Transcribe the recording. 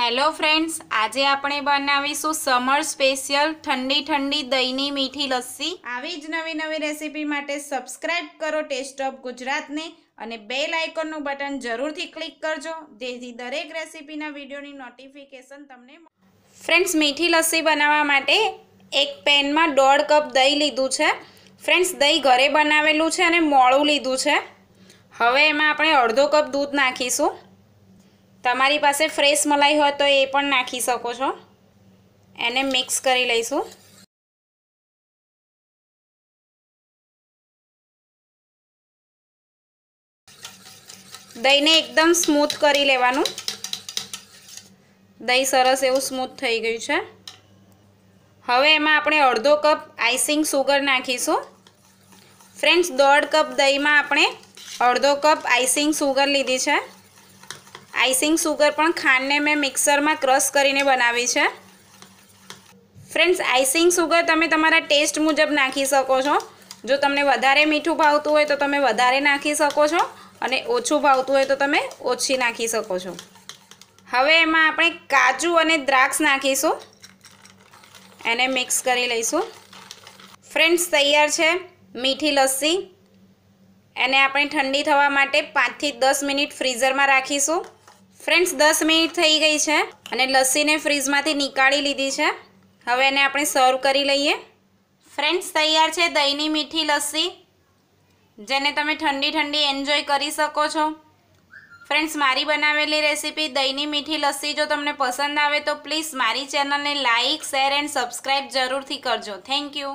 hello friends આજે આપણે બનાવીશું સમર સ્પેશિયલ ઠંડી ઠંડી દહીંની મીઠી લસ્સી આવી જ નવી નવી રેસીપી માટે સબસ્ક્રાઇબ કરો ટેસ્ટ ઓફ ગુજરાતને અને બેલ આઇકોનનું બટન જરૂરથી ક્લિક કરજો જેથી દરેક રેસીપીના વિડીયોની નોટિફિકેશન તમને ફ્રેન્ડ્સ મીઠી લસ્સી બનાવવા માટે એક પેનમાં દોઢ કપ દહીં લીધું છે ફ્રેન્ડ્સ દહીં ઘરે બનાવેલું છે અને મોળું લીધું છે હવે એમાં આપણે અડધો કપ દૂધ નાખીશું તમારી પાસે ફ્રેશ મલાઈ હોય તો એ પણ નાખી શકો છો એને મિક્સ કરી લઈશું દહીંને એકદમ સ્મૂથ કરી લેવાનું દહીં સરસ એવું સ્મૂથ થઈ ગયું છે હવે એમાં આપણે અડધો કપ આઈસિંગ સુગર નાખીશું ફ્રેન્ડ્સ દોઢ કપ દહીંમાં આપણે અડધો કપ આઈસિંગ સુગર લીધી છે આઈસિંગ સુગર પણ ખાંડને મેં મિક્સરમાં ક્રશ કરીને બનાવી છે ફ્રેન્ડ્સ આઈસિંગ સુગર તમે તમારા ટેસ્ટ મુજબ નાખી શકો છો જો તમને વધારે મીઠું ભાવતું હોય તો તમે વધારે નાખી શકો છો અને ઓછું ભાવતું હોય તો તમે ઓછી નાખી શકો છો હવે એમાં આપણે કાજુ અને દ્રાક્ષ નાખીશું એને મિક્સ કરી લઈશું ફ્રેન્ડ્સ તૈયાર છે મીઠી લસ્સી એને આપણે ઠંડી થવા માટે પાંચથી દસ મિનિટ ફ્રીઝરમાં રાખીશું ફ્રેન્ડ્સ દસ મિનિટ થઈ ગઈ છે અને લસ્સીને ફ્રીજમાંથી નીકાળી લીધી છે હવે એને આપણે સર્વ કરી લઈએ ફ્રેન્ડ્સ તૈયાર છે દહીંની મીઠી લસ્સી જેને તમે ઠંડી ઠંડી એન્જોય કરી શકો છો ફ્રેન્ડ્સ મારી બનાવેલી રેસીપી દહીંની મીઠી લસ્સી જો તમને પસંદ આવે તો પ્લીઝ મારી ચેનલને લાઇક શેર એન્ડ સબસ્ક્રાઈબ જરૂરથી કરજો થેન્ક યુ